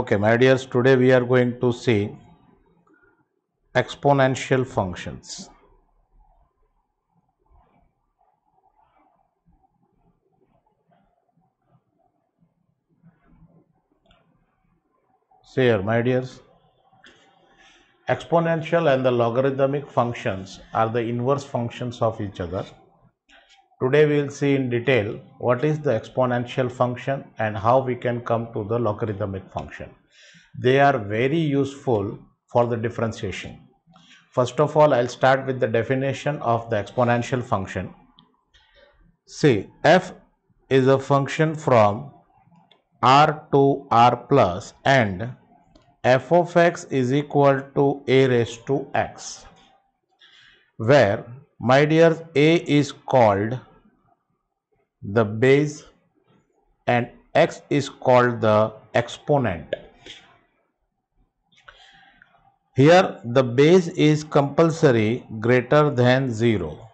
Okay, my dears, today we are going to see exponential functions. See here, my dears, exponential and the logarithmic functions are the inverse functions of each other. Today we will see in detail what is the exponential function and how we can come to the logarithmic function. They are very useful for the differentiation. First of all, I will start with the definition of the exponential function. See, f is a function from r to r plus and f of x is equal to a raised to x where my dear a is called the base and x is called the exponent. Here the base is compulsory greater than 0.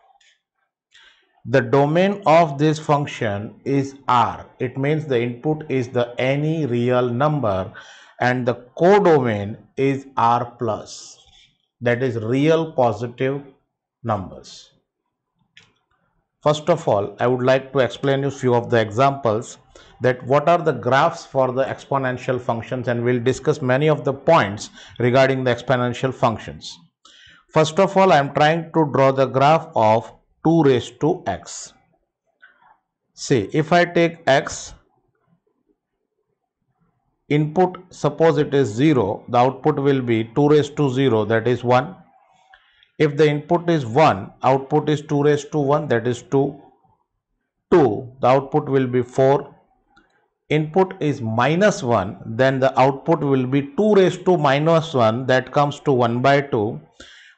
The domain of this function is R. It means the input is the any real number and the codomain is R plus that is real positive numbers. First of all, I would like to explain you few of the examples that what are the graphs for the exponential functions and we'll discuss many of the points regarding the exponential functions. First of all, I am trying to draw the graph of 2 raised to x. See, if I take x, input suppose it is 0, the output will be 2 raised to 0 that is 1 if the input is 1, output is 2 raised to 1 that is 2. 2, the output will be 4. Input is minus 1 then the output will be 2 raised to minus 1 that comes to 1 by 2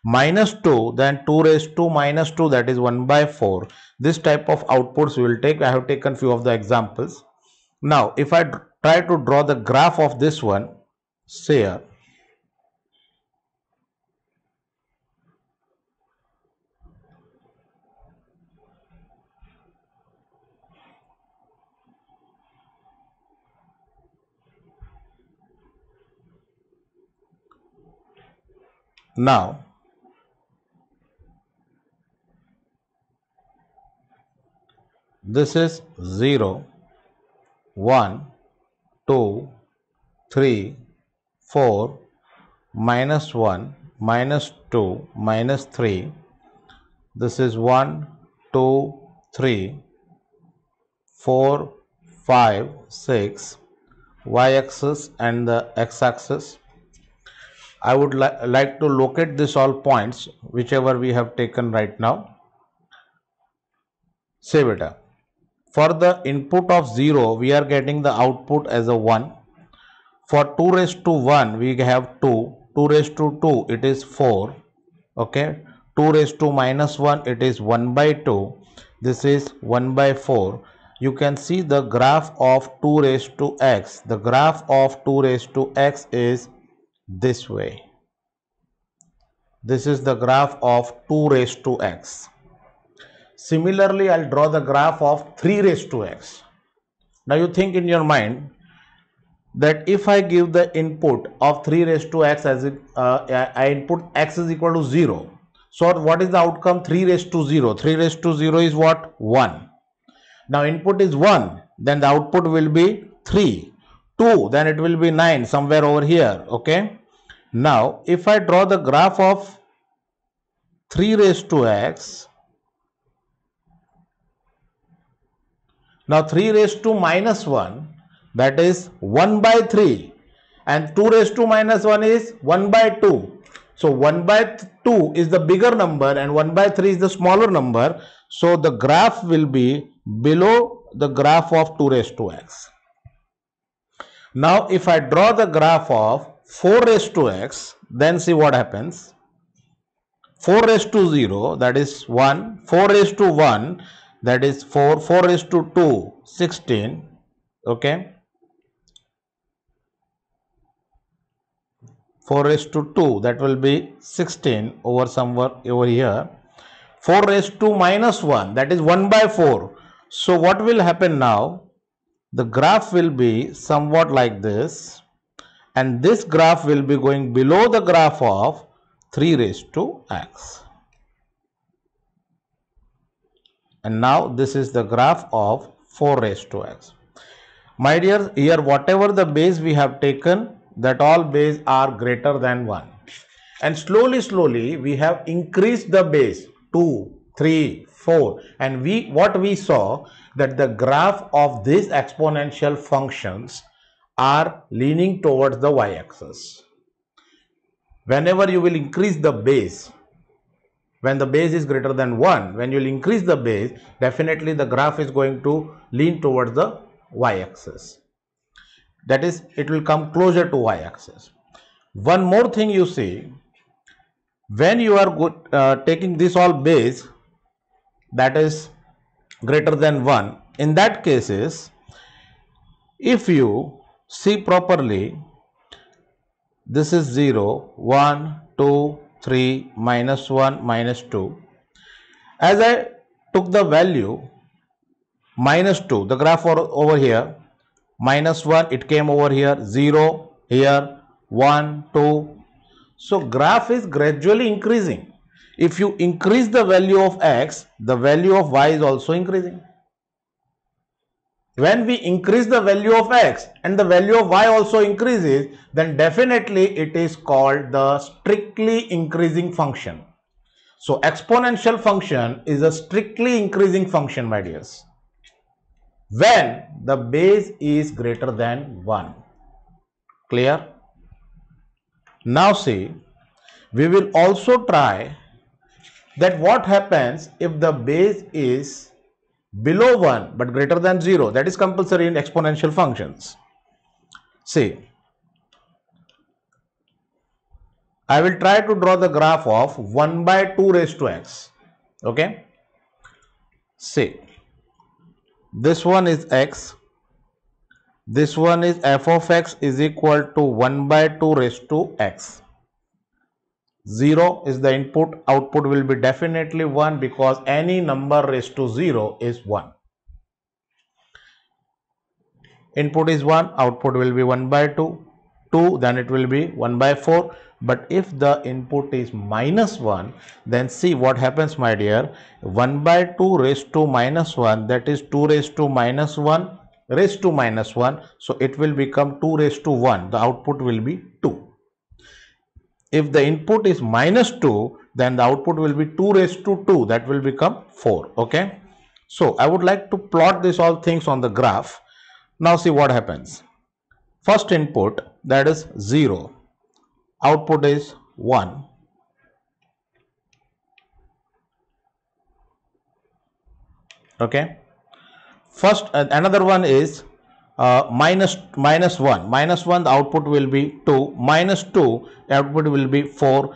minus 2 then 2 raised to minus 2 that is 1 by 4 this type of outputs we will take i have taken few of the examples now if i try to draw the graph of this one say here Now, this is 0, 1, 2, 3, 4, minus 1, minus 2, minus 3. This is 1, 2, 3, 4, 5, 6, y axis and the x axis I would li like to locate this all points whichever we have taken right now. Save it up. For the input of 0 we are getting the output as a 1. For 2 raised to 1 we have 2. 2 raised to 2 it is 4. Okay. 2 raised to minus 1 it is 1 by 2. This is 1 by 4 you can see the graph of 2 raised to x. The graph of 2 raised to x is this way. This is the graph of 2 raised to x. Similarly, I'll draw the graph of 3 raised to x. Now you think in your mind that if I give the input of 3 raised to x as it, uh, I input x is equal to 0. So what is the outcome 3 raised to 0? 3 raised to 0 is what? 1. Now input is 1 then the output will be 3. 2 then it will be 9 somewhere over here. Okay. Now, if I draw the graph of 3 raised to x, now 3 raised to minus 1, that is 1 by 3 and 2 raised to minus 1 is 1 by 2. So, 1 by 2 is the bigger number and 1 by 3 is the smaller number. So, the graph will be below the graph of 2 raised to x. Now, if I draw the graph of 4 raised to x, then see what happens. 4 raised to 0, that is 1. 4 raised to 1, that is 4. 4 raised to 2, 16. Okay. 4 raised to 2, that will be 16 over somewhere over here. 4 raised to minus 1, that is 1 by 4. So, what will happen now? The graph will be somewhat like this and this graph will be going below the graph of 3 raised to x. And now this is the graph of 4 raised to x. My dear, here whatever the base we have taken, that all base are greater than 1. And slowly, slowly we have increased the base 2, 3, 4. And we what we saw that the graph of these exponential functions are leaning towards the y-axis. Whenever you will increase the base, when the base is greater than 1, when you will increase the base, definitely the graph is going to lean towards the y-axis. That is, it will come closer to y-axis. One more thing you see, when you are good, uh, taking this all base, that is greater than 1, in that cases, if you see properly, this is 0, 1, 2, 3, minus 1, minus 2. As I took the value minus 2, the graph over here, minus 1, it came over here, 0, here, 1, 2. So, graph is gradually increasing. If you increase the value of x, the value of y is also increasing. When we increase the value of x and the value of y also increases, then definitely it is called the strictly increasing function. So exponential function is a strictly increasing function, my dears, when the base is greater than 1. Clear? Now see, we will also try that what happens if the base is below 1 but greater than 0 that is compulsory in exponential functions. See, I will try to draw the graph of 1 by 2 raised to x. Okay. See, this one is x. This one is f of x is equal to 1 by 2 raised to x. 0 is the input, output will be definitely 1 because any number raised to 0 is 1. Input is 1, output will be 1 by 2, 2 then it will be 1 by 4. But if the input is minus 1 then see what happens my dear 1 by 2 raised to minus 1 that is 2 raised to minus 1 raised to minus 1. So it will become 2 raised to 1 the output will be 2. If the input is minus 2, then the output will be 2 raised to 2. That will become 4. Okay. So I would like to plot these all things on the graph. Now see what happens. First input that is 0. Output is 1. Okay. First uh, another one is uh, minus, minus 1. Minus 1 the output will be 2. Minus 2 output will be 4.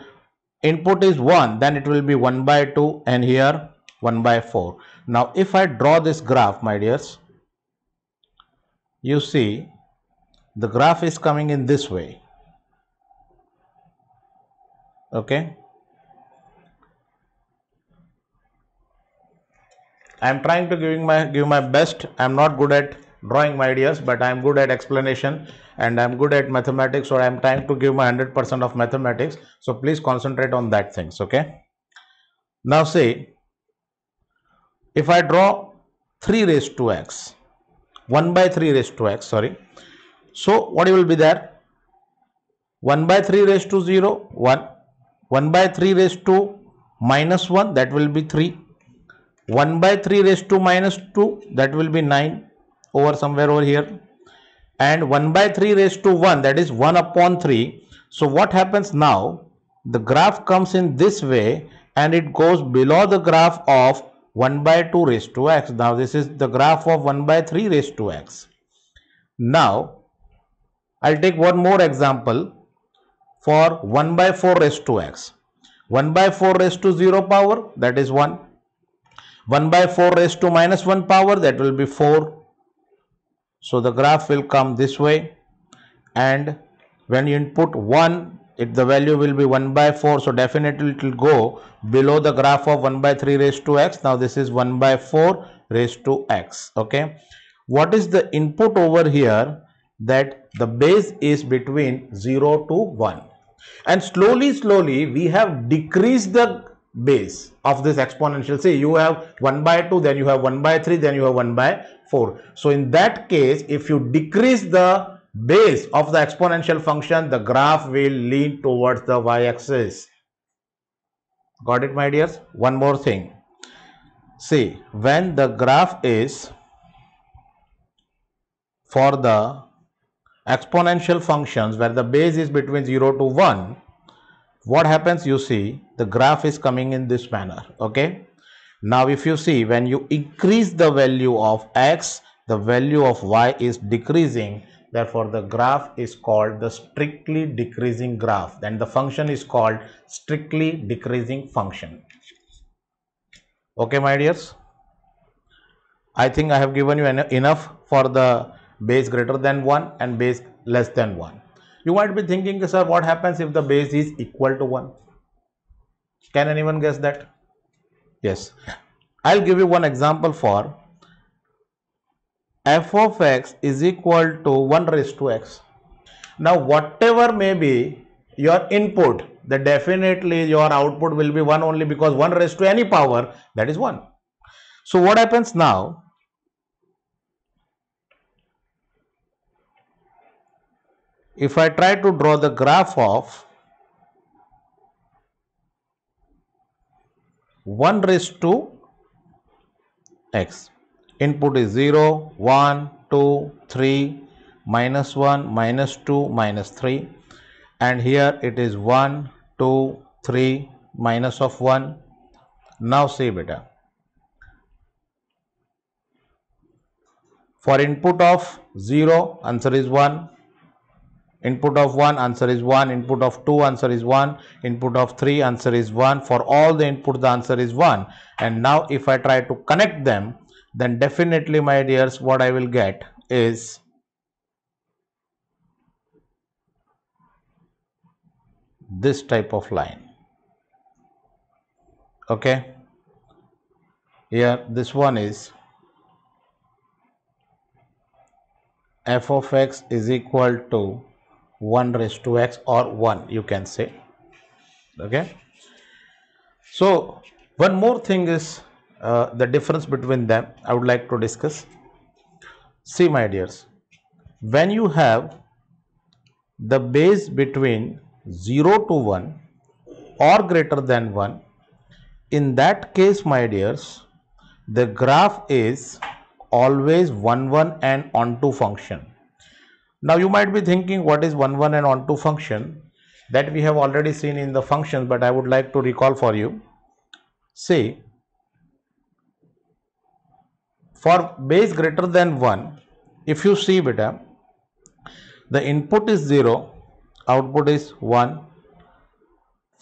Input is 1 then it will be 1 by 2 and here 1 by 4. Now if I draw this graph my dears you see the graph is coming in this way. Okay. I am trying to giving my give my best. I am not good at drawing my ideas but I am good at explanation and I am good at mathematics So I am trying to give my 100% of mathematics. So please concentrate on that things. Okay. Now say if I draw 3 raised to x 1 by 3 raised to x sorry. So what will be there 1 by 3 raised to 0 1 1 by 3 raised to minus 1 that will be 3 1 by 3 raised to minus 2 that will be 9 over somewhere over here and 1 by 3 raised to 1 that is 1 upon 3 so what happens now the graph comes in this way and it goes below the graph of 1 by 2 raised to x now this is the graph of 1 by 3 raised to x now I'll take one more example for 1 by 4 raised to x 1 by 4 raised to 0 power that is 1 1 by 4 raised to minus 1 power that will be 4 so the graph will come this way and when you input 1 if the value will be 1 by 4 so definitely it will go below the graph of 1 by 3 raised to x now this is 1 by 4 raised to x okay what is the input over here that the base is between 0 to 1 and slowly slowly we have decreased the base of this exponential say you have 1 by 2 then you have 1 by 3 then you have 1 by 4. So in that case, if you decrease the base of the exponential function, the graph will lean towards the y-axis. Got it, my dears? One more thing. See, when the graph is for the exponential functions where the base is between 0 to 1, what happens you see the graph is coming in this manner, okay? Now if you see when you increase the value of x, the value of y is decreasing. Therefore, the graph is called the strictly decreasing graph. Then the function is called strictly decreasing function. Okay, my dears. I think I have given you en enough for the base greater than 1 and base less than 1. You might be thinking, sir, what happens if the base is equal to 1? Can anyone guess that? Yes. I'll give you one example for f of x is equal to 1 raised to x. Now whatever may be your input, the definitely your output will be 1 only because 1 raised to any power that is 1. So what happens now? If I try to draw the graph of 1 raised to x. Input is 0, 1, 2, 3, minus 1, minus 2, minus 3 and here it is 1, 2, 3, minus of 1. Now see beta. For input of 0, answer is 1 input of 1 answer is 1 input of 2 answer is 1 input of 3 answer is 1 for all the input the answer is 1 and now if I try to connect them then definitely my dears what I will get is this type of line okay here this one is f of x is equal to 1 raised to x or 1 you can say okay so one more thing is uh, the difference between them I would like to discuss see my dears when you have the base between 0 to 1 or greater than 1 in that case my dears the graph is always 1 1 and onto function now you might be thinking what is one one and on two function that we have already seen in the function but I would like to recall for you. See, for base greater than 1 if you see beta the input is 0 output is 1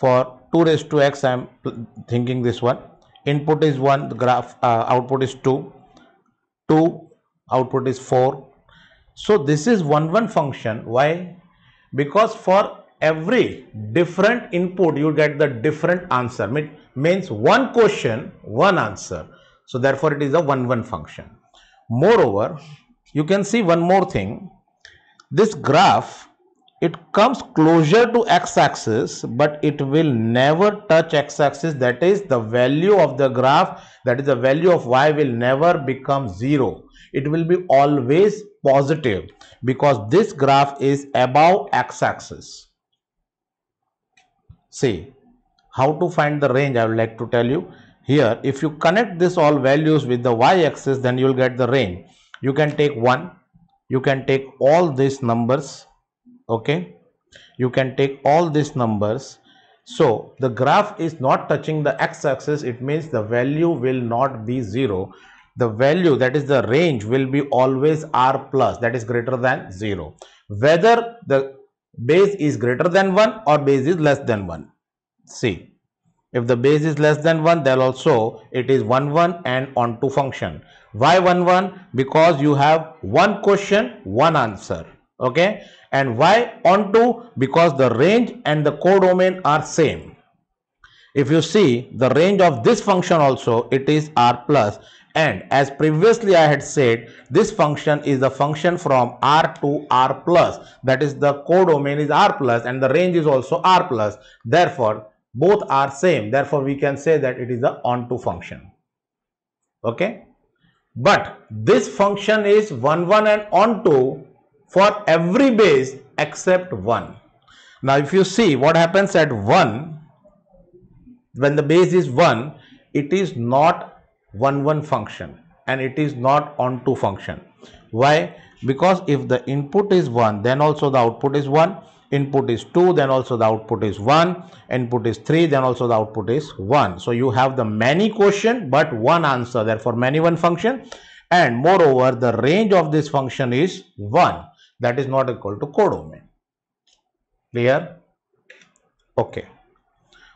for 2 raised to x I am thinking this one input is 1 the graph uh, output is 2 2 output is 4 so this is one one function. Why? Because for every different input you get the different answer. It means one question, one answer. So therefore it is a one one function. Moreover, you can see one more thing. This graph it comes closer to x-axis but it will never touch x-axis that is the value of the graph that is the value of y will never become zero it will be always positive because this graph is above x-axis. See, how to find the range I would like to tell you. Here, if you connect this all values with the y-axis, then you will get the range. You can take 1, you can take all these numbers, okay? You can take all these numbers so the graph is not touching the x-axis. It means the value will not be 0 the value that is the range will be always r plus that is greater than 0 whether the base is greater than 1 or base is less than 1 see if the base is less than 1 then also it is 1 1 and onto function why 1 1 because you have one question one answer okay and why onto because the range and the codomain are same if you see the range of this function also it is r plus and as previously I had said, this function is the function from R to R plus. That is the codomain is R plus and the range is also R plus. Therefore, both are same. Therefore, we can say that it is the onto function. Okay. But this function is 1, 1 and onto for every base except 1. Now, if you see what happens at 1, when the base is 1, it is not one one function and it is not onto function why because if the input is 1 then also the output is 1 input is 2 then also the output is 1 input is 3 then also the output is 1 so you have the many question but one answer therefore many one function and moreover the range of this function is 1 that is not equal to codomain clear okay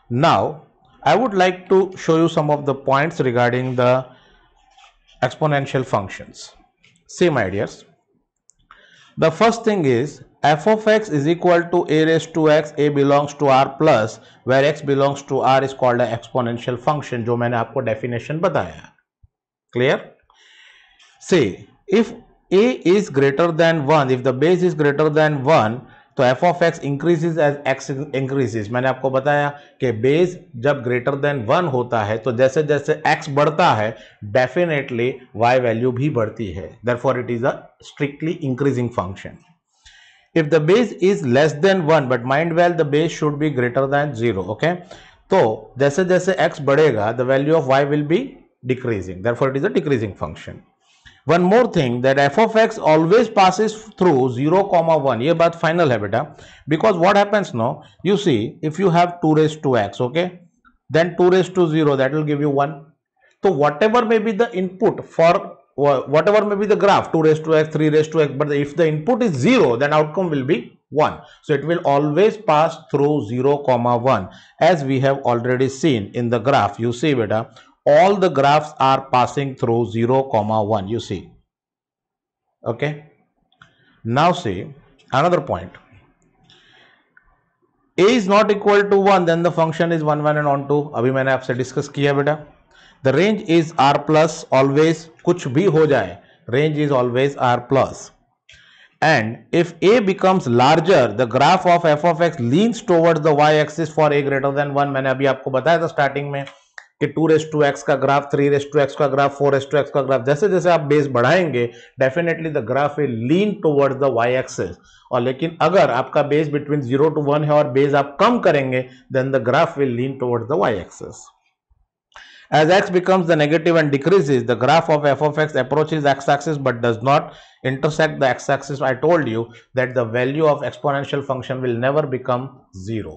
now I would like to show you some of the points regarding the exponential functions. Same ideas. The first thing is f of x is equal to a raised to x a belongs to r plus where x belongs to r is called an exponential function जो मैंने आपको definition बताया clear say if a is greater than 1 if the base is greater than 1 तो F of X increases as X increases मैंने आपको बताया कि base जब ग्रेटर देन वन होता है तो जैसे जैसे एक्स बढ़ता है डेफिनेटली वाई वैल्यू भी बढ़ती है therefore it is a strictly increasing function if the base is less than one but mind well the base should be greater than zero okay तो जैसे जैसे एक्स बढ़ेगा the value of Y will be decreasing therefore it is a decreasing function One more thing that f of x always passes through 0 comma 1 Here, but final है because what happens now you see if you have 2 raised to x okay then 2 raised to 0 that will give you 1 so whatever may be the input for whatever may be the graph 2 raised to x 3 raised to x but if the input is 0 then outcome will be 1 so it will always pass through 0 comma 1 as we have already seen in the graph you see beta all the graphs are passing through 0 comma 1 you see okay now see another point a is not equal to 1 then the function is 1 1 and on 2 अभी मैंने आपसे discuss किया बेटा the range is R plus always कुछ भी हो जाए range is always R plus and if a becomes larger the graph of f of x leans towards the y axis for a greater than 1 मैंने अभी आपको बताया था starting में कि टू रेस टू एक्स का graph three raise to x का graph four raise to x का ग्राफ जैसे जैसे आप बेस बढ़ाएंगे definitely the graph is lean towards the Y axis और लेकिन अगर आपका base between zero to one है और बेस आप कम करेंगे then the graph will lean towards the Y axis As x becomes the negative and decreases, the graph of f of x approaches x-axis but does not intersect the x-axis. I told you that the value of exponential function will never become zero.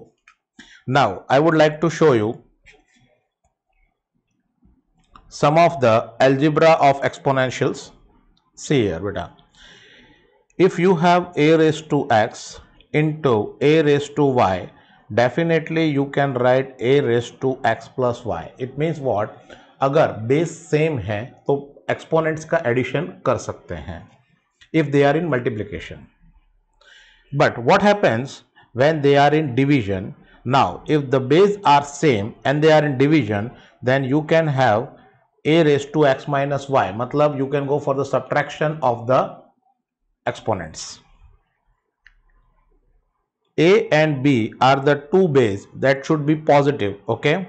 Now, I would like to show you sum of the algebra of exponentials. See here, we If you have a raised to x into a raised to y, definitely you can write a raised to x plus y. It means what? अगर base same है तो exponents का addition कर सकते हैं If they are in multiplication. But what happens when they are in division. Now, if the base are same and they are in division, then you can have a raised to x minus y matlab you can go for the subtraction of the exponents a and b are the two base that should be positive okay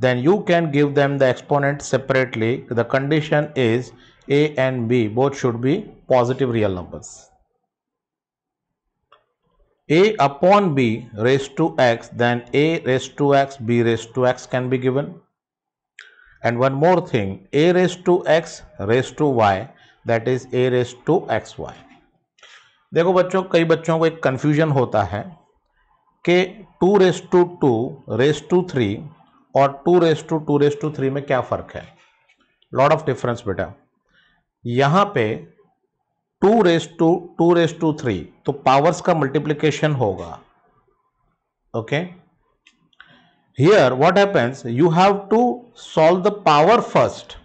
then you can give them the exponent separately the condition is a and b both should be positive real numbers a upon b raised to x then a raised to x b raised to x can be given and one more thing a raised to x raised to y that is a raised to X Y देखो बच्चों कई बच्चों को एक confusion होता है कि two raise to two raise to three और two raise to two raise to three में क्या फ़र्क है लॉट ऑफ डिफरेंस बेटा यहाँ पे two raise to two raise to three तो पावर्स का मल्टीप्लिकेशन होगा okay okay? Here what happens you have to solve the power first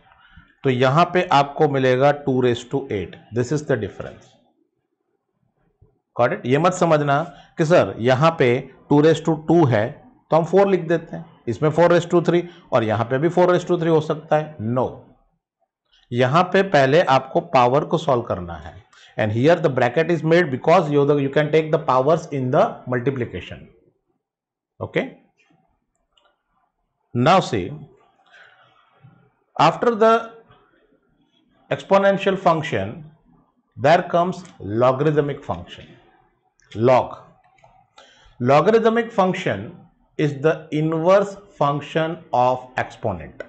तो यहां पे आपको मिलेगा two raise to eight this is the difference correct ये मत समझना कि सर यहां पे टू रेस टू टू है तो हम फोर लिख देते हैं इसमें फोर रेस टू थ्री और यहां पे भी फोर रेस टू थ्री हो सकता है नो no. यहां पे पहले आपको पावर को सॉल्व करना है and here the bracket is made because you you can take the powers in the multiplication okay Now see, after the exponential function, there comes logarithmic function, log. Logarithmic function is the inverse function of exponent.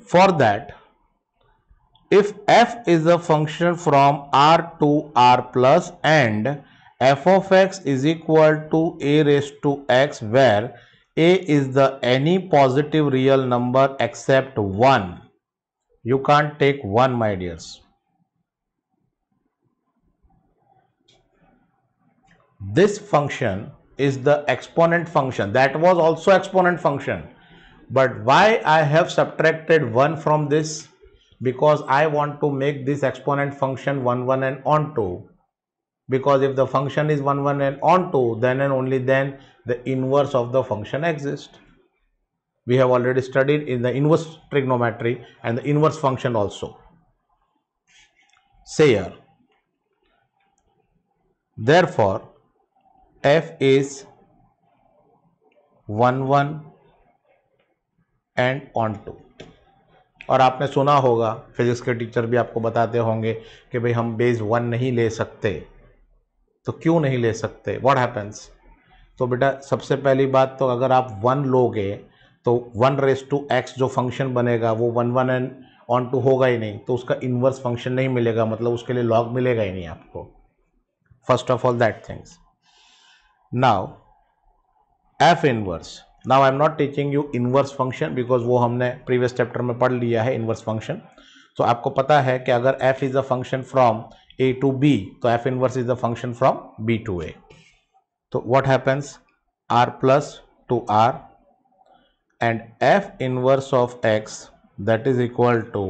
For that, if f is a function from r to r plus and f of x is equal to a raised to x where a is the any positive real number except 1. You can't take 1 my dears. This function is the exponent function that was also exponent function. But why I have subtracted 1 from this? Because I want to make this exponent function 1 1 and on 2 because if the function is 1 1 and on 2 then and only then the inverse of the function exist We have already studied in the inverse trigonometry and the inverse function also. Say here, therefore, f is 1 1 and on 2 और आपने सुना होगा physics के teacher भी आपको बताते होंगे कि भाई हम बेस वन नहीं ले सकते तो क्यों नहीं ले सकते व्हाट हैपेंस तो बेटा सबसे पहली बात तो अगर आप वन लोगे तो वन रेस टू एक्स जो फंक्शन बनेगा वो one one and onto होगा ही नहीं तो उसका इन्वर्स फंक्शन नहीं मिलेगा मतलब उसके लिए लॉग मिलेगा ही नहीं आपको first of all that things now F inverse now I am not teaching you inverse function because वो हमने प्रीवियस चैप्टर में पढ़ लिया है इन्वर्स फंक्शन तो आपको पता है कि अगर F is a function from A to B तो F inverse is a function from B to A तो what happens R plus to R and F inverse of X that is equal to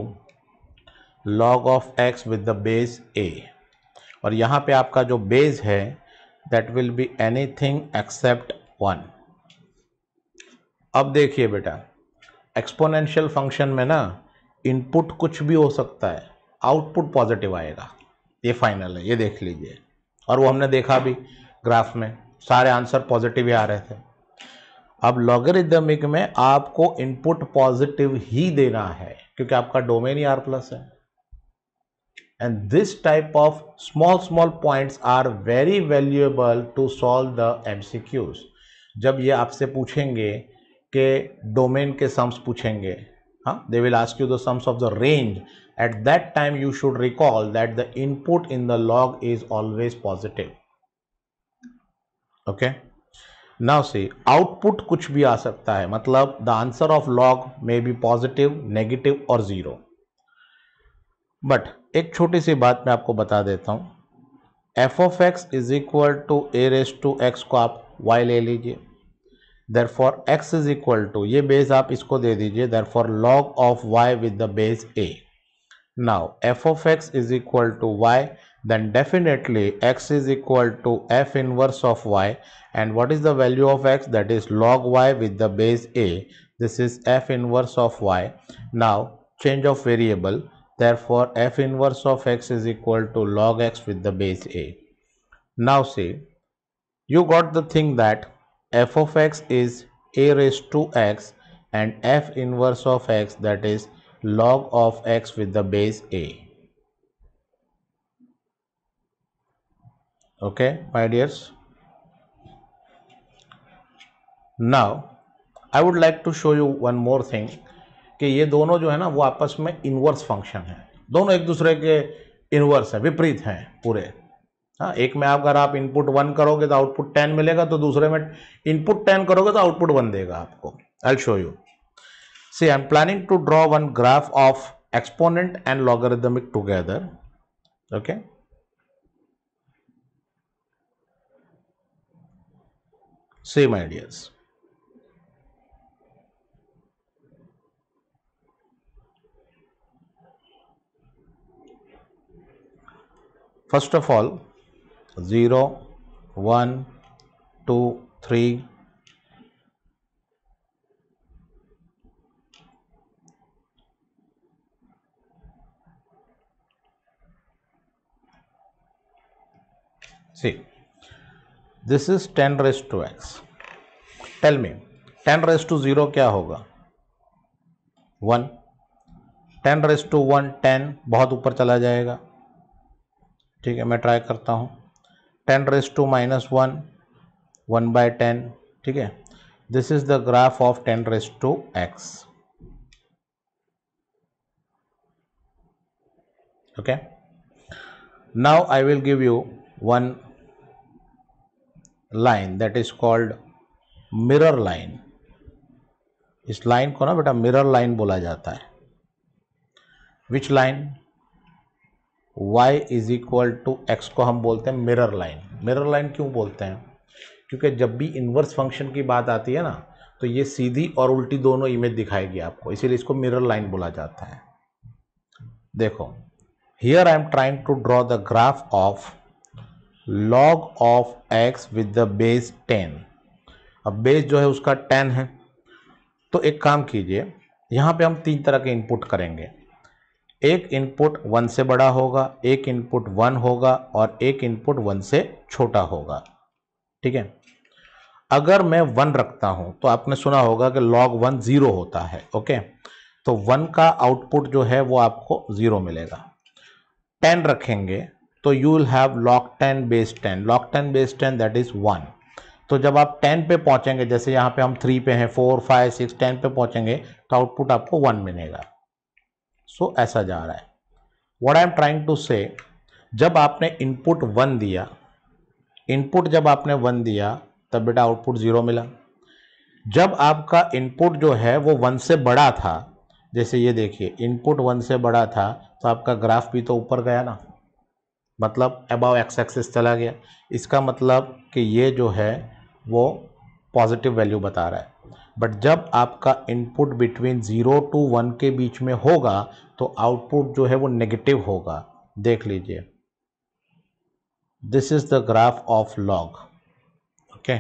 log of x with the base ए और यहाँ पे आपका जो base है that will be anything except one अब देखिए बेटा एक्सपोनेंशियल फंक्शन में ना इनपुट कुछ भी हो सकता है आउटपुट पॉजिटिव आएगा ये फाइनल है ये देख लीजिए और वो हमने देखा भी ग्राफ में सारे आंसर पॉजिटिव ही आ रहे थे अब लॉगरिदमिक में आपको इनपुट पॉजिटिव ही देना है क्योंकि आपका डोमेन ही आर प्लस है and this type of small small points are very valuable to solve the MCQs जब ये आपसे पूछेंगे के डोमेन के सम्स पूछेंगे हाँ they will ask you the sums of the range at that time you should recall that the input in the log is always positive okay now see output कुछ भी आ सकता है मतलब the answer of log may be positive negative और zero but एक छोटी सी बात मैं आपको बता देता हूं F of x is equal to A raise to x को आप वाई ले लीजिए therefore X is equal to ये बेस आप इसको दे दीजिए therefore log of Y with the base A now F of x is equal to Y then definitely x is equal to f inverse of y and what is the value of x that is log y with the base a this is f inverse of y now change of variable therefore f inverse of x is equal to log x with the base a now see you got the thing that f of x is a raised to x and f inverse of x that is log of x with the base a okay my dears now i would like to show you one more thing कि ये दोनों जो है ना वो आपस में inverse function है दोनों एक दूसरे के इन्वर्स है विपरीत हैं पूरे हाँ एक में आप अगर आप इनपुट वन करोगे तो आउटपुट टेन मिलेगा तो दूसरे में इनपुट टेन करोगे तो आउटपुट वन देगा आपको I show you see I am planning to draw one graph of exponent and logarithmic together okay same ideas. First of all, 0, 1, 2, 3, see this is ten raise to x tell me ten raise to zero क्या होगा one ten raise to one ten बहुत ऊपर चला जाएगा ठीक है मैं try करता हूँ ten raise to minus one one by ten ठीक है this is the graph of ten raise to x okay now I will give you one line that is called mirror line इस line को ना बेटा mirror line बोला जाता है which line y is equal to x को हम बोलते हैं मिरर लाइन मिरर लाइन क्यों बोलते हैं क्योंकि जब भी इन्वर्स फंक्शन की बात आती है ना तो ये सीधी और उल्टी दोनों इमेज दिखाएगी आपको इसीलिए इसको मिरर लाइन बोला जाता है देखो here I am trying to draw the graph of log of x with the base ten अब बेस जो है उसका टेन है तो एक काम कीजिए यहाँ पे हम तीन तरह के इनपुट करेंगे एक इनपुट वन से बड़ा होगा एक इनपुट वन होगा और एक इनपुट वन से छोटा होगा ठीक है अगर मैं वन रखता हूँ तो आपने सुना होगा कि लॉग वन ज़ीरो होता है ओके तो वन का आउटपुट जो है वो आपको ज़ीरो मिलेगा टेन रखेंगे तो you will have log ten base ten log ten base ten that is one तो जब आप टेन पे पहुंचेंगे जैसे यहाँ पे हम थ्री पे हैं फोर फाइव सिक्स टेन पे पहुंचेंगे तो आउटपुट आपको वन मिलेगा सो so, ऐसा जा रहा है what I am trying to say जब आपने इनपुट वन दिया इनपुट जब आपने वन दिया तब बेटा आउटपुट ज़ीरो मिला जब आपका इनपुट जो है वो वन से बड़ा था जैसे ये देखिए इनपुट वन से बड़ा था तो आपका ग्राफ भी तो ऊपर गया ना मतलब अबाव एक्स एक्सिस चला गया इसका मतलब कि ये जो है वो पॉजिटिव वैल्यू बता रहा है बट जब आपका input between zero to one के बीच में होगा तो आउटपुट जो है वो नेगेटिव होगा देख लीजिए this is the graph of log okay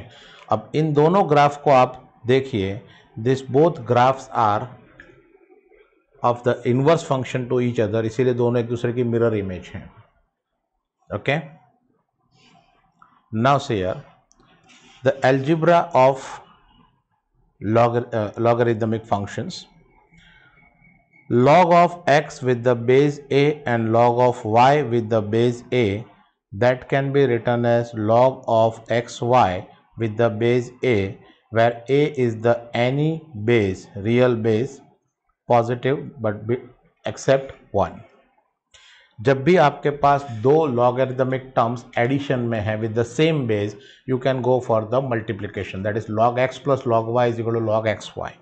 अब इन दोनों ग्राफ को आप देखिए this both graphs are of the inverse function to each other इसीलिए दोनों एक दूसरे की मिरर इमेज हैं okay now see here the algebra of log, uh, logarithmic functions log of x with the base a and log of y with the base a that can be written as log of xy with the base a where a is the any base real base positive but be, except 1 जब भी आपके पास दो logarithmic terms addition में है with the same base you can go for the multiplication that is log X plus log Y is equal log X Y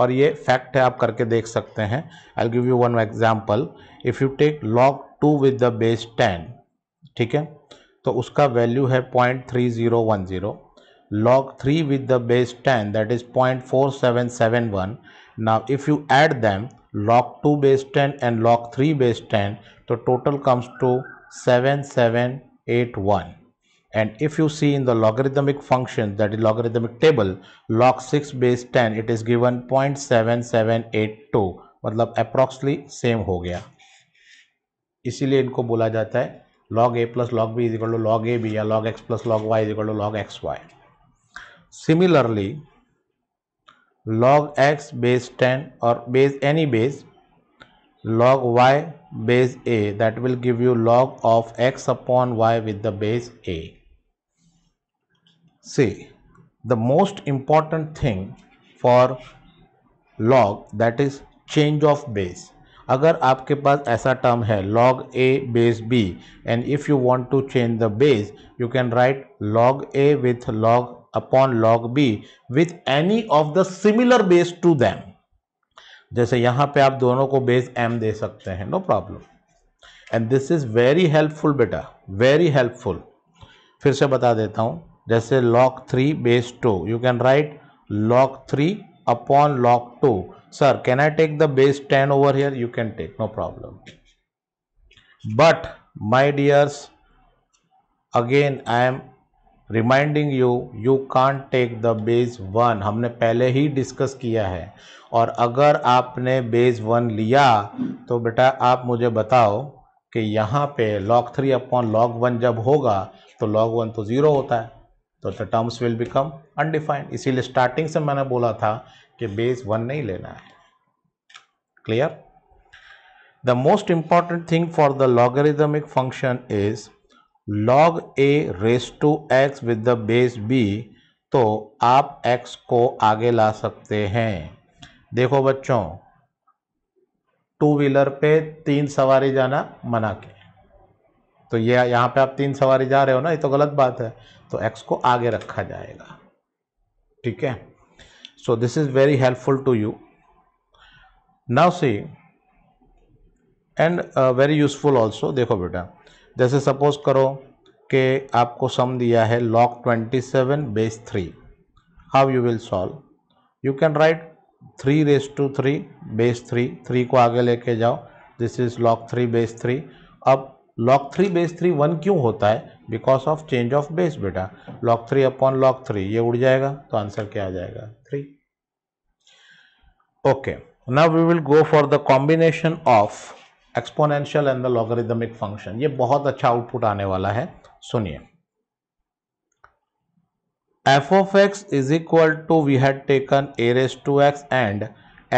और ये fact है आप करके देख सकते हैं I give you one example if you take log two with the base ten ठीक है तो उसका वैल्यू है point three zero one zero three with the base ten that is point four seven seven one now if you add them log 2 base 10 and log 3 base 10 the total comes to 7781 and if you see in the logarithmic function that is logarithmic table log 6 base 10 it is given 0.7782 matlab approximately same ho gaya isliye inko bola jata hai log a plus log b is equal to log ab b log x plus log y is equal to log xy similarly log x base 10 or base any base log y base a that will give you log of x upon y with the base a. See the most important thing for log that is change of base अगर आपके पास ऐसा term है log a base b and if you want to change the base, you can write log a with log upon log b with any of the similar base to them जैसे यहां पे आप दोनों को base M दे सकते हैं no problem and this is very helpful बेटा वेरी हेल्पफुल फिर से बता देता हूं जैसे log three base two you can write log three upon log two sir can I take the base ten over here you can take no problem but my dears again I am reminding you you can take the base one हमने पहले ही discuss किया है और अगर आपने beige one लिया तो बेटा आप मुझे बताओ कि यहाँ पे log three upon log one जब होगा तो लॉक वन तो ज़ीरो होता है तो the terms will become undefined इसीलिए स्टार्टिंग से मैंने बोला था कि बेस वन नहीं लेना है clear the most important thing for the logarithmic function is log a raise to x with the base b तो आप x को आगे ला सकते हैं देखो बच्चों टू व्हीलर पे तीन सवारी जाना मना के तो ये यह यहाँ पे आप तीन सवारी जा रहे हो ना ये तो गलत बात है तो x को आगे रखा जाएगा ठीक है so this is very helpful to you now see and very useful also देखो बेटा जैसे सपोज करो कि आपको सम दिया है log twenty seven base three how you will solve you can write three raise to three base three three को आगे लेके जाओ this is log three base three अब log three base three one क्यों होता है because of change of base बेटा log three upon log three ये उड़ जाएगा तो आंसर क्या आ जाएगा three okay now we will go for the combination of exponential and the logarithmic function ये बहुत अच्छा आउटपुट आने वाला है सुनिए f of x is equal to we have taken a raise to x and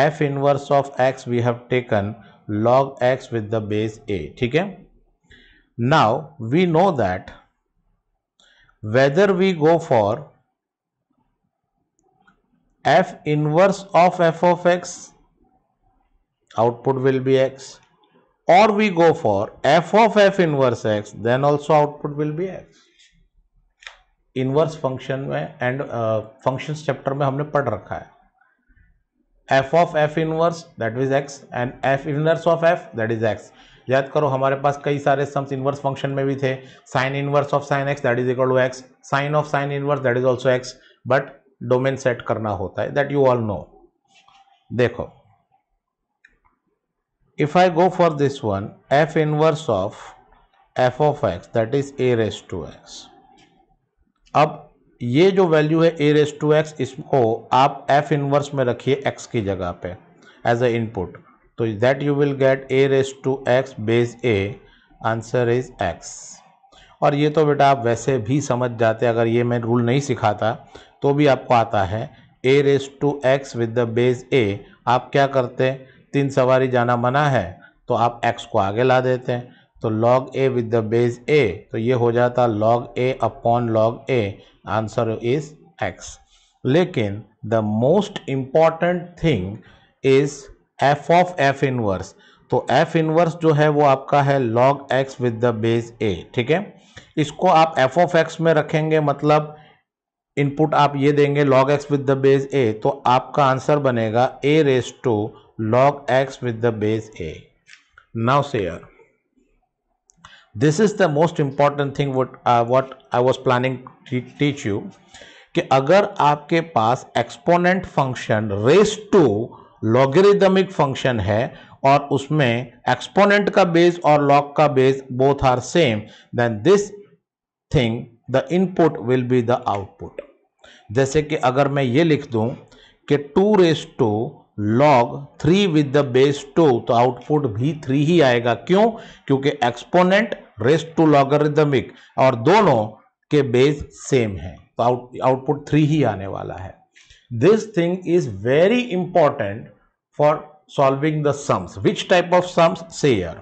F inverse of x we have taken log x with the base a ठीक है now we know that whether we go for f inverse of f of x output will be x or we go for f of f inverse x then also output will be x inverse function mein and uh, functions chapter mein humne पढ़ rakha hai f of f inverse that is x and f inverse of f that is x याद करो हमारे पास कई सारे sums inverse function में भी थे sine inverse of sine x that is equal to x sine of sine inverse that is also x but domain set करना होता है दैट यू ऑल नो देखो if I go for this one f inverse of f of x that is a raise to x अब ये जो value है a raise to x इसको आप एफ इनवर्स में रखिए एक्स की जगह पे एज अ इनपुट तो that you will get a raise to x base a answer is x और ये तो बेटा आप वैसे भी समझ जाते अगर ये मैं रूल नहीं सिखाता तो भी आपको आता है a raise to x with the base a आप क्या करते हैं तीन सवारी जाना मना है तो आप एक्स को आगे ला देते हैं तो log a with the base a तो ये हो जाता log a upon log a answer is x लेकिन the most important thing is f of f inverse तो f इनवर्स जो है वो आपका है log x with the base a ठीक है इसको आप f ऑफ x में रखेंगे मतलब इनपुट आप ये देंगे log x with the base a तो आपका आंसर बनेगा a raise to log x with the base a. Now say here, this is the most important thing what, uh, what I was planning to teach you कि अगर आपके पास exponent function raise to logarithmic function है और उसमें exponent का base और log का base both are same then this thing the input will be the output जैसे कि अगर मैं ये लिख दूं कि two raise to log three with the base two तो आउटपुट भी थ्री ही आएगा क्यों क्योंकि एक्सपोनेंट रेस्ट टू लॉगरिदमिक और दोनों के बेस सेम है तो आउटपुट थ्री ही आने वाला है this thing is very important for solving the sums which type of sums say here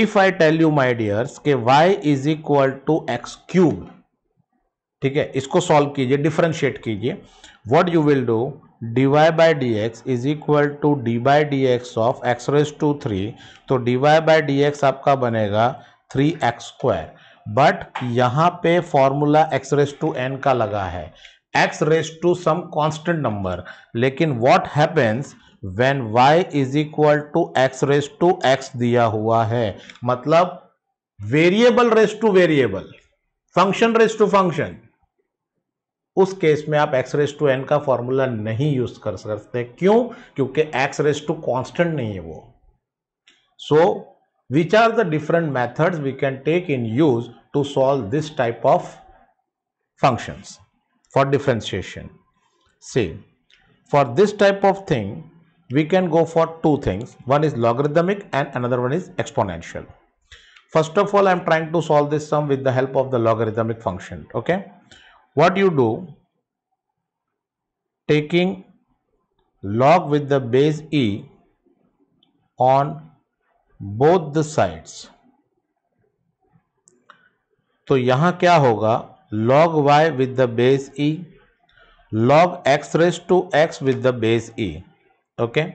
if I tell you my dears के y is equal to x cube ठीक है इसको सॉल्व कीजिए डिफ्रेंशिएट कीजिए what you will do d y by d x is equal to d by d x of x raise to three तो d y by d x आपका बनेगा three x square but यहाँ पे formula x raise to n का लगा है x raise to some constant number लेकिन what happens when y is equal to x raise to x दिया हुआ है मतलब variable raise to variable function raise to function उस केस में आप एक्स रेस टू एन का फॉर्मूला नहीं यूज कर सकते क्यों क्योंकि एक्स रेस टू कॉन्स्टेंट नहीं है वो so which are the different methods we can take in use to solve this type of functions for differentiation. See, for this type of thing, we can go for two things. One is logarithmic and another one is exponential. First of all, I am trying to solve this sum with the help of the logarithmic function. Okay. what you do taking log with the base e on both the sides तो यहाँ क्या होगा log y with the base e log x raised to x with the base e okay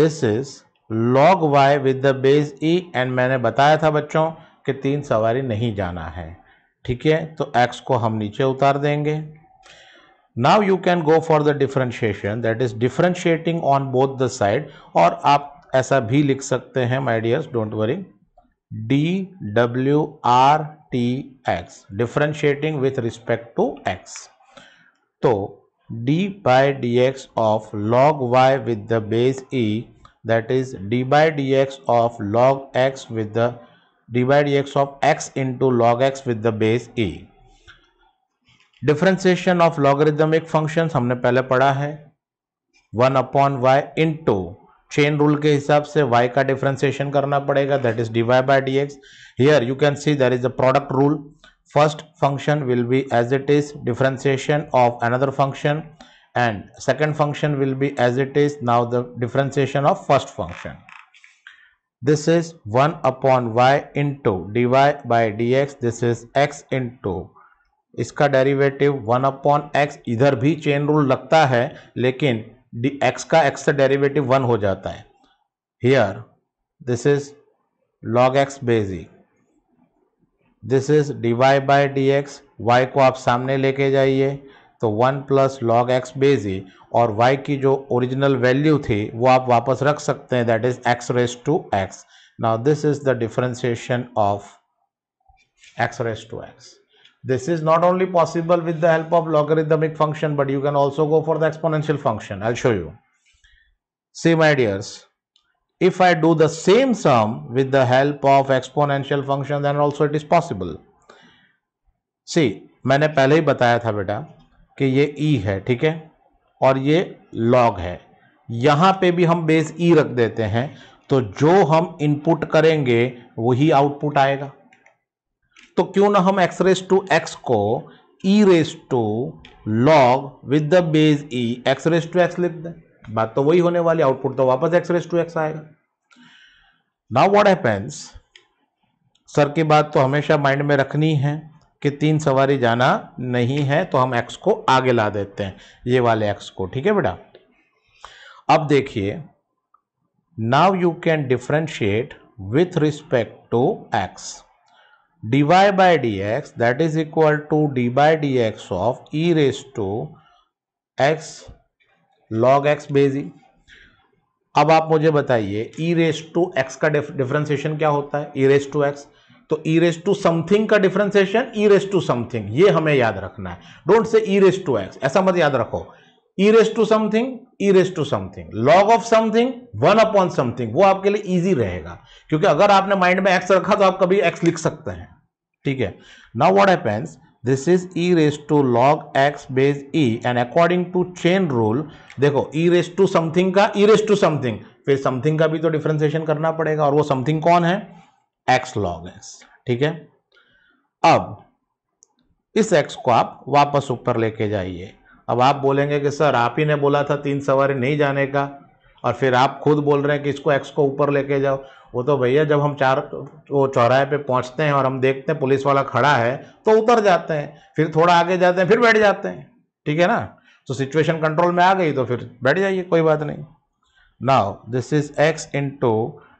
this is log y with the base e and मैंने बताया था बच्चों कि तीन सवारी नहीं जाना है ठीक है तो x को हम नीचे उतार देंगे now you can go for the differentiation that is differentiating on both the side और आप ऐसा भी लिख सकते हैं my dears don't worry d डब्ल्यू r t x differentiating with respect to x तो d by d x of log y with the base e that is d by d x of log x with the divide x of x into log x with the base a differentiation of logarithmic function हमने पहले पढ़ा है one upon y into chain rule के हिसाब से y का डिफ्रेंसिएशन करना पड़ेगा that is divide by d x here you can see that is the product rule first function will be as it is differentiation of another function and second function will be as it is now the differentiation of first function this is 1 upon y into d y by d x this is x into इसका derivative 1 upon x इधर भी chain rule लगता है लेकिन x x का x से derivative 1 हो जाता है here this is log x base e this is d y by d x y को आप सामने लेके जाइए तो one plus log x base ए और y की जो ओरिजिनल वैल्यू थी वो आप वापस रख सकते हैं that is x raise to x now this is the differentiation of x raise to x this is not only possible with the help of logarithmic function but you can also go for the exponential function I show you see my dears if I do the same sum with the help of exponential function then also it is possible see मैंने पहले ही बताया था बेटा कि ये ई e है ठीक है और ये लॉग है यहाँ पे भी हम बेस ई e रख देते हैं तो जो हम इनपुट करेंगे वही आउटपुट आएगा तो क्यों ना हम एक्स रेस टू एक्स को e raise to log with the base e x raise to x लिख दें बात तो वही होने वाली आउटपुट तो वापस एक्स रेस टू एक्स आएगा नाउ व्हाट हैपेंस सर की बात तो हमेशा माइंड में रखनी है कि तीन सवारी जाना नहीं है तो हम एक्स को आगे ला देते हैं ये वाले एक्स को ठीक है बेटा अब देखिए now you can differentiate with respect to x d y by d x that is equal to d by d x of e raise to x log x base e अब आप मुझे बताइए ई रेस टू एक्स का differentiation क्या होता है e raise to x तो e raise to something का differentiation e raise to something ये हमें याद रखना है don't say E raise to x ऐसा मत याद रखो e raise to something e raise to something log of something one upon something वो आपके लिए इजी रहेगा क्योंकि अगर आपने माइंड में एक्स रखा तो आप कभी एक्स लिख सकते हैं ठीक है now what happens this is e raise to log x base e and according to chain rule देखो ई रेस टू समथिंग का ई रेस टू समथिंग फिर समथिंग का भी तो डिफ्रेंसिएशन करना पड़ेगा और वो समथिंग कौन है एक्स लॉग एक्स ठीक है अब इस एक्स को आप वापस ऊपर लेके जाइए अब आप बोलेंगे कि सर आप ही ने बोला था तीन सवारी नहीं जाने का और फिर आप खुद बोल रहे हैं कि इसको एक्स को ऊपर लेके जाओ वो तो भैया जब हम चार वो चौराहे पे पहुंचते हैं और हम देखते हैं पुलिस वाला खड़ा है तो उतर जाते हैं फिर थोड़ा आगे जाते हैं फिर बैठ जाते हैं ठीक है ना तो सिचुएशन कंट्रोल में आ गई तो फिर बैठ जाइए कोई बात नहीं now this is x into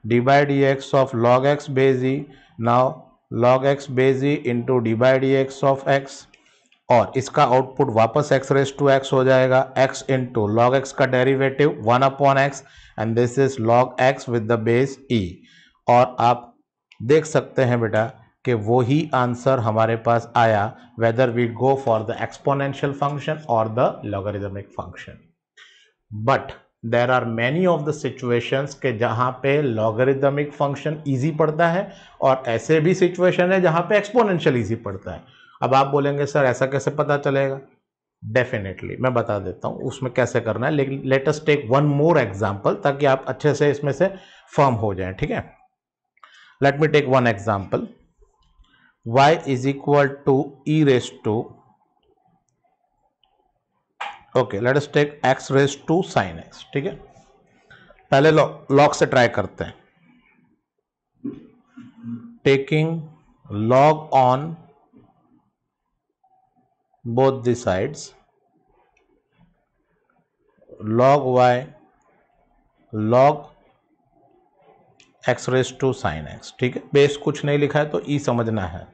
d by dx of log x base e now log x base e into d by d x of x और इसका आउटपुट वापस एक्स रेस टू एक्स हो जाएगा x into log x का derivative one upon x and this is log x with the base e और आप देख सकते हैं बेटा कि वो ही आंसर हमारे पास आया whether we go for the exponential function और the logarithmic function but there are many of the situations के जहाँ पे लॉगरिदमिक फंक्शन ईजी पड़ता है और ऐसे भी सिचुएशन है जहाँ पे एक्सपोनेंशियल ईजी पड़ता है अब आप बोलेंगे सर ऐसा कैसे पता चलेगा डेफिनेटली मैं बता देता हूँ उसमें कैसे करना है लेकिन latest take one more example ताकि आप अच्छे से इसमें से फॉर्म हो जाए ठीक है let me take one example y is equal to e raise to okay let us take x raise to sine x ठीक है पहले लॉग से ट्राई करते हैं taking log on both the sides log y log x raise to sine x ठीक है base कुछ नहीं लिखा है तो ई e समझना है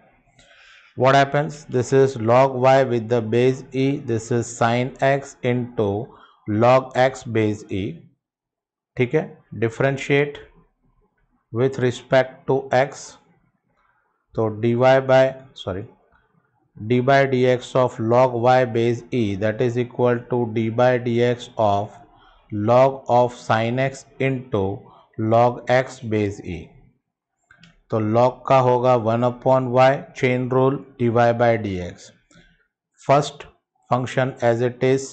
what happens this is log y with the base e this is sine x into log x base e okay differentiate with respect to x so dy by sorry d by dx of log y base e that is equal to d by dx of log of sine x into log x base e तो log का होगा one upon y chain rule d y by d x first function as it is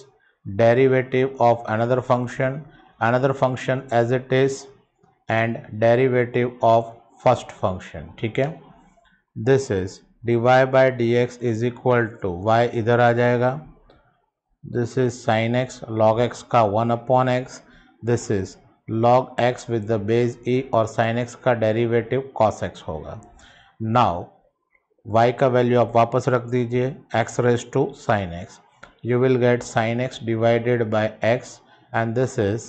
derivative of another function another function as it is and derivative of first function ठीक है this is d y by d x is equal to y इधर आ जाएगा this is sine x log x का one upon x this is log x with the base e और sine x का derivative cos x होगा now y का value आप वापस रख दीजिए x raise to sine x you will get sine x divided by x and this is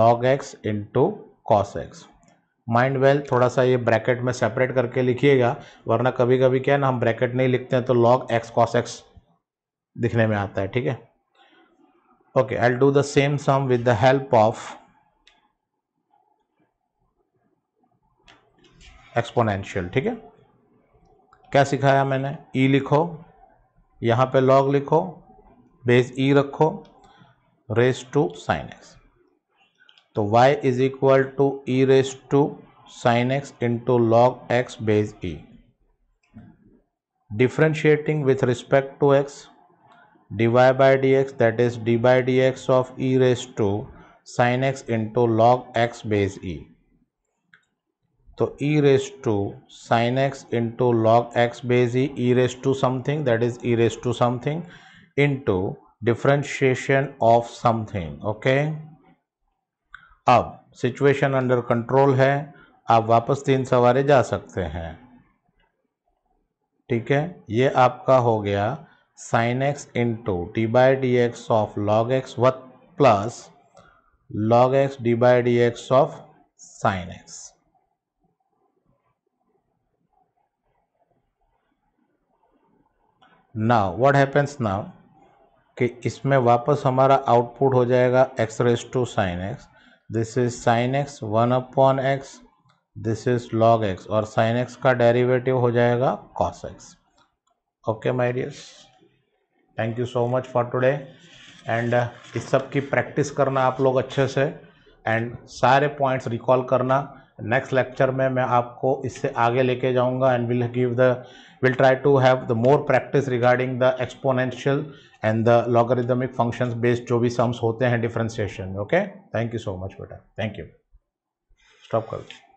log x into cos x mind well थोड़ा सा ये ब्रैकेट में सेपरेट करके लिखिएगा वरना कभी कभी क्या है ना हम ब्रैकेट नहीं लिखते हैं तो लॉग एक्स कॉस एक्स दिखने में आता है ठीक है okay I do the same sum with the help of exponential ठीक है क्या सिखाया मैंने ई e लिखो यहाँ पे लॉग लिखो बेस ई e रखो रेस टू साइन एक्स तो y is equal to e raise to sine x into log x base e differentiating with respect to x divide by d x that is d by d x of e raise to sine x into log x base e तो e raise to sine x into log x base e e raise to something that is e raise to something into differentiation of something okay अब situation under control है आप वापस तीन सवारे जा सकते हैं ठीक है ये आपका हो गया sine x into d by d x of log x व plus log x d by d x of sine x now what happens now कि इसमें वापस हमारा आउटपुट हो जाएगा x raise to sine x this is sine x one upon x this is log x और sine x का derivative हो जाएगा cos x okay my dears thank you so much for today and इस सब की practice करना आप लोग अच्छे से एंड सारे पॉइंट्स रिकॉल करना नेक्स्ट लेक्चर में मैं आपको इससे आगे लेके जाऊंगा and will give the we'll try to have the more practice regarding the exponential and the logarithmic functions based जो sums hote hain differentiation okay thank you so much beta. thank you stop करो